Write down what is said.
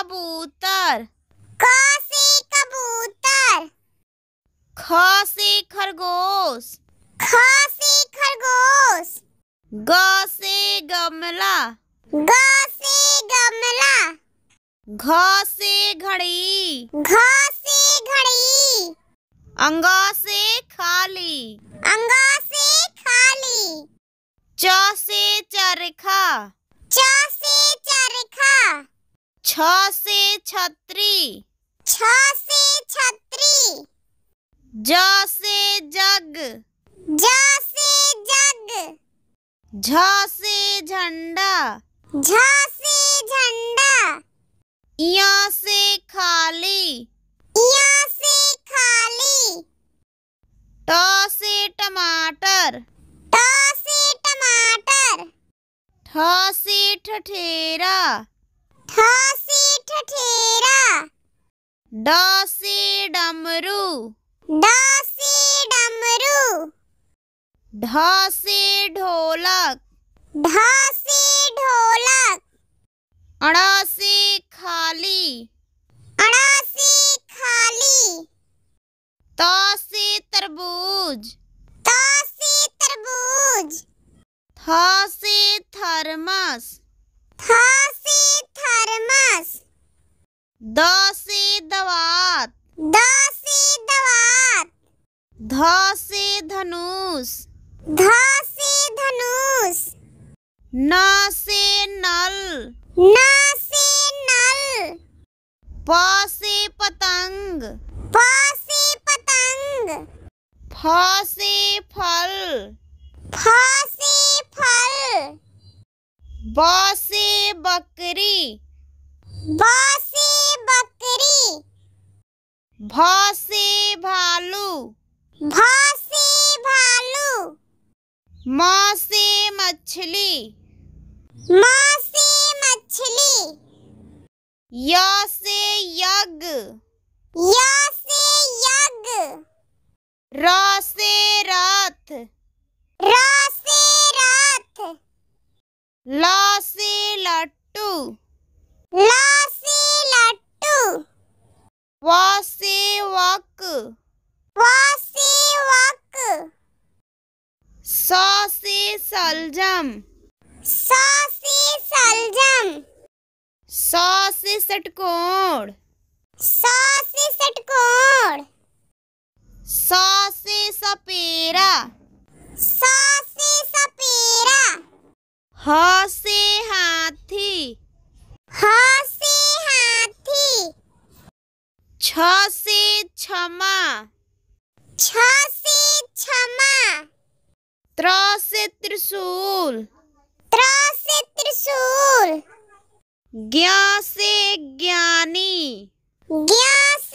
कबूतर ख से कबूतर ख से खरगोश ख से खरगोश ग से गमला ग से गमला घ से घड़ी घ से घड़ी अंग से खाली अंग से खाली च से चरखा च छ से छतरी छ से छतरी ज से जग ज से जग झ से झंडा झ से झंडा य से खाली य से खाली ट से टमाटर ट से टमाटर ठ से ठठेरा सीठ ठेरा डसी डमरू डसी डमरू ढसी ढोलक ढसी ढोलक अड़सी खाली अड़सी खाली तसी तरबूज तसी तरबूज थसी थर्मस थसी दसी दवात दसी दवात धसी धनुष धसी धनुष नसे नल नसे नल पसे पतंग पसे पतंग फसे फल फसे फल बसे बकरी बा भ भालू भ भालू मौसी मछली मौसी मछली य यग यज्ञ यग से रात र रात रथ लट्टू ला सेवक सेवक सौ से सलजम सौ से सलजम सौ से षटकोण सौ से षटकोण सौ से सपेरा सौ से सपेरा ह से हाथी ह छ से क्षमा छ से क्षमा त्र से त्रिशूल त्र से त्रिशूल ज्ञा से ज्ञानी ज्ञा